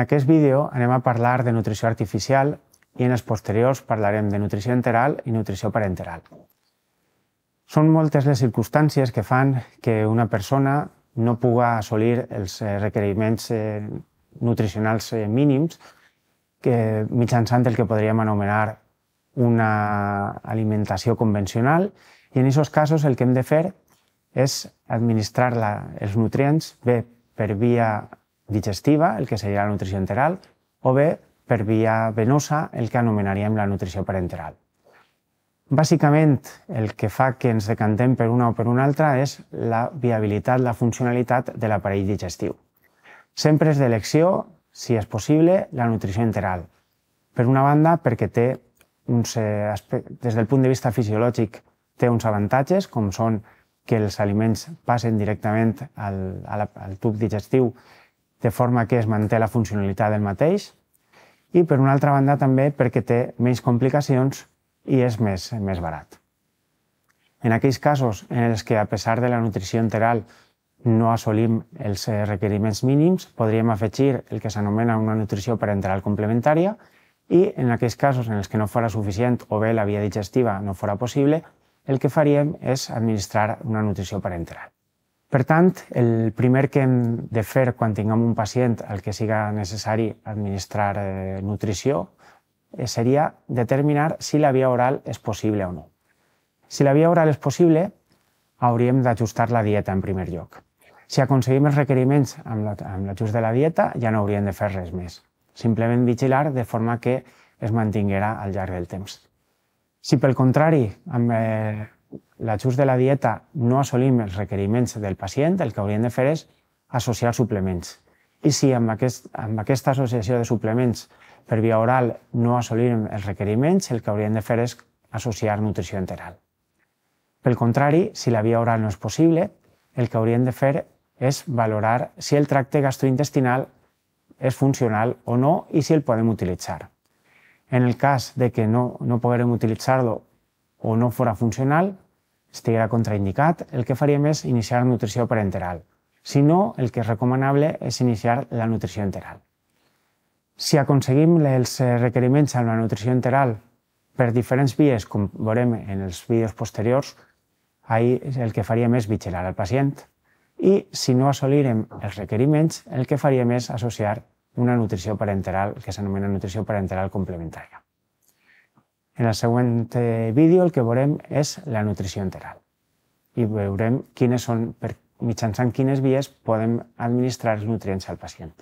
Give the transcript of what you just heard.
En aquest vídeo anem a parlar de nutrició artificial i en els posteriors parlarem de nutrició enteral i nutrició parenteral. Són moltes les circumstàncies que fan que una persona no puga assolir els eh, requeriments eh, nutricionals eh, mínims que mitjançant el que podríem anomenar una alimentació convencional i en aquests casos el que hem de fer és administrar la, els nutrients bé per via digestiva, el que seria la nutrició enteral, o bé per via venosa, el que anomenaríem la nutrició parenteral. Bàsicament, el que fa que ens decantem per una o per una altra és la viabilitat, la funcionalitat de l'aparell digestiu. Sempre és d'elecció, si és possible, la nutrició enteral. Per una banda, perquè té uns, eh, aspectes, des del punt de vista fisiològic té uns avantatges, com són que els aliments passen directament al, al, al tub digestiu de forma que es manté la funcionalitat del mateix, i per una altra banda també perquè té menys complicacions i és més, més barat. En aquells casos en els que, a pesar de la nutrició enteral, no assolim els eh, requeriments mínims, podríem afegir el que s'anomena una nutrició parenteral complementària i en aquells casos en els que no fora suficient o bé la via digestiva no fora possible, el que faríem és administrar una nutrició parenteral. Per tant, el primer que hem de fer quan tinguem un pacient al que siga necessari administrar eh, nutrició eh, seria determinar si la via oral és possible o no. Si la via oral és possible, hauríem d'ajustar la dieta en primer lloc. Si aconseguim els requeriments amb l'ajust de la dieta, ja no hauríem de fer res més. Simplement vigilar de forma que es mantinguera al llarg del temps. Si pel contrari, amb, eh, l'ajust de la dieta no assolim els requeriments del pacient, el que hauríem de fer és associar suplements. I si amb, aquest, amb aquesta associació de suplements per via oral no assolim els requeriments, el que hauríem de fer és associar nutrició enteral. Pel contrari, si la via oral no és possible, el que hauríem de fer és valorar si el tracte gastrointestinal és funcional o no i si el podem utilitzar. En el cas de que no, no poguem utilitzar-lo o no fora funcional, estiguera contraindicat, el que faríem és iniciar nutrició parenteral. Si no, el que és recomanable és iniciar la nutrició enteral. Si aconseguim els eh, requeriments en la nutrició enteral per diferents vies, com veurem en els vídeos posteriors, ahir el que faríem és vigilar al pacient. I si no assolirem els requeriments, el que faríem és associar una nutrició parenteral que s'anomena nutrició parenteral complementària. En el següent vídeo el que veurem és la nutrició enteral i veurem quines són, per, mitjançant quines vies podem administrar els nutrients al pacient.